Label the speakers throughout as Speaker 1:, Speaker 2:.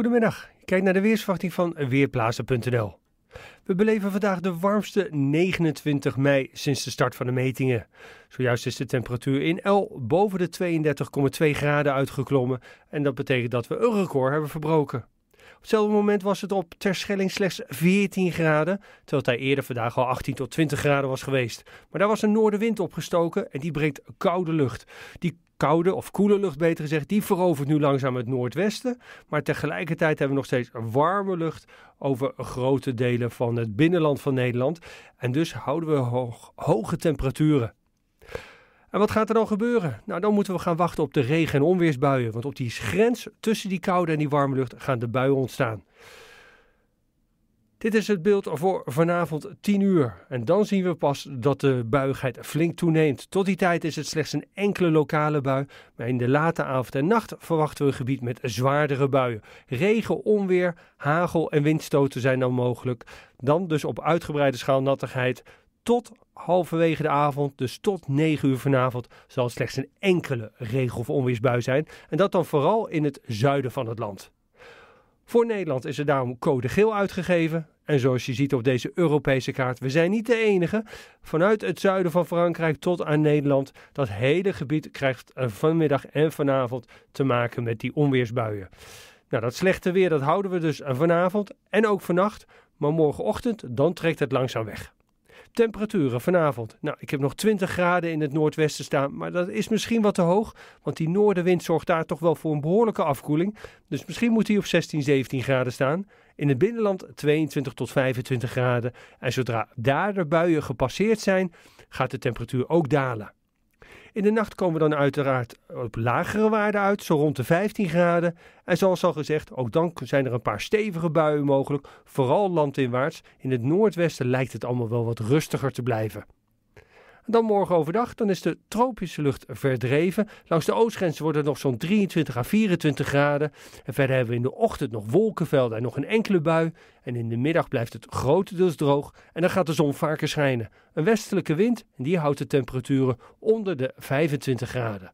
Speaker 1: Goedemiddag, kijk naar de weersverwachting van Weerplaatsen.nl. We beleven vandaag de warmste 29 mei sinds de start van de metingen. Zojuist is de temperatuur in El boven de 32,2 graden uitgeklommen en dat betekent dat we een record hebben verbroken. Op hetzelfde moment was het op Terschelling slechts 14 graden, terwijl het eerder vandaag al 18 tot 20 graden was geweest. Maar daar was een noordenwind opgestoken en die brengt koude lucht. Die koude of koele lucht, beter gezegd, die verovert nu langzaam het noordwesten. Maar tegelijkertijd hebben we nog steeds warme lucht over grote delen van het binnenland van Nederland. En dus houden we hoge temperaturen. En wat gaat er dan gebeuren? Nou, dan moeten we gaan wachten op de regen- en onweersbuien. Want op die grens tussen die koude en die warme lucht gaan de buien ontstaan. Dit is het beeld voor vanavond 10 uur. En dan zien we pas dat de buigheid flink toeneemt. Tot die tijd is het slechts een enkele lokale bui. Maar in de late avond en nacht verwachten we een gebied met zwaardere buien. Regen, onweer, hagel en windstoten zijn dan mogelijk. Dan dus op uitgebreide schaal nattigheid tot halverwege de avond, dus tot 9 uur vanavond, zal slechts een enkele regen of onweersbui zijn. En dat dan vooral in het zuiden van het land. Voor Nederland is er daarom code geel uitgegeven. En zoals je ziet op deze Europese kaart, we zijn niet de enige. Vanuit het zuiden van Frankrijk tot aan Nederland, dat hele gebied krijgt vanmiddag en vanavond te maken met die onweersbuien. Nou, dat slechte weer dat houden we dus vanavond en ook vannacht. Maar morgenochtend, dan trekt het langzaam weg. Temperaturen vanavond. Nou, ik heb nog 20 graden in het noordwesten staan, maar dat is misschien wat te hoog, want die noordenwind zorgt daar toch wel voor een behoorlijke afkoeling. Dus misschien moet die op 16, 17 graden staan. In het binnenland 22 tot 25 graden. En zodra daar de buien gepasseerd zijn, gaat de temperatuur ook dalen. In de nacht komen we dan uiteraard op lagere waarden uit, zo rond de 15 graden. En zoals al gezegd, ook dan zijn er een paar stevige buien mogelijk, vooral landinwaarts. In het noordwesten lijkt het allemaal wel wat rustiger te blijven. Dan morgen overdag, dan is de tropische lucht verdreven. Langs de oostgrens wordt het nog zo'n 23 à 24 graden. verder hebben we in de ochtend nog wolkenvelden en nog een enkele bui. En in de middag blijft het grotendeels droog en dan gaat de zon vaker schijnen. Een westelijke wind, en die houdt de temperaturen onder de 25 graden.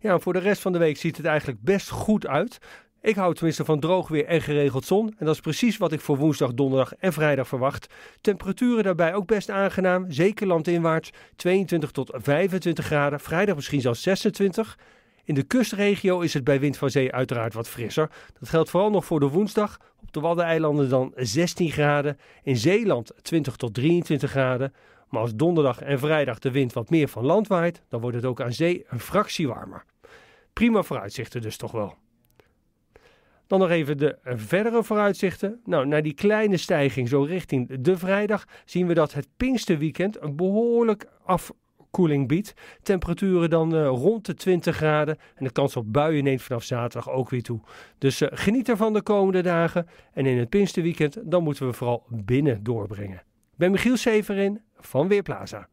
Speaker 1: Ja, voor de rest van de week ziet het eigenlijk best goed uit. Ik hou tenminste van droog weer en geregeld zon. En dat is precies wat ik voor woensdag, donderdag en vrijdag verwacht. Temperaturen daarbij ook best aangenaam. Zeker landinwaarts 22 tot 25 graden. Vrijdag misschien zelfs 26. In de kustregio is het bij wind van zee uiteraard wat frisser. Dat geldt vooral nog voor de woensdag. Op de Waddeneilanden dan 16 graden. In Zeeland 20 tot 23 graden. Maar als donderdag en vrijdag de wind wat meer van land waait, dan wordt het ook aan zee een fractie warmer. Prima vooruitzichten dus toch wel. Dan nog even de verdere vooruitzichten. Nou, na die kleine stijging zo richting de vrijdag zien we dat het Pinksterweekend een behoorlijk afkoeling biedt. Temperaturen dan eh, rond de 20 graden. En de kans op buien neemt vanaf zaterdag ook weer toe. Dus eh, geniet ervan de komende dagen. En in het Pinksterweekend dan moeten we vooral binnen doorbrengen. Ik ben Michiel Severin van Weerplaza.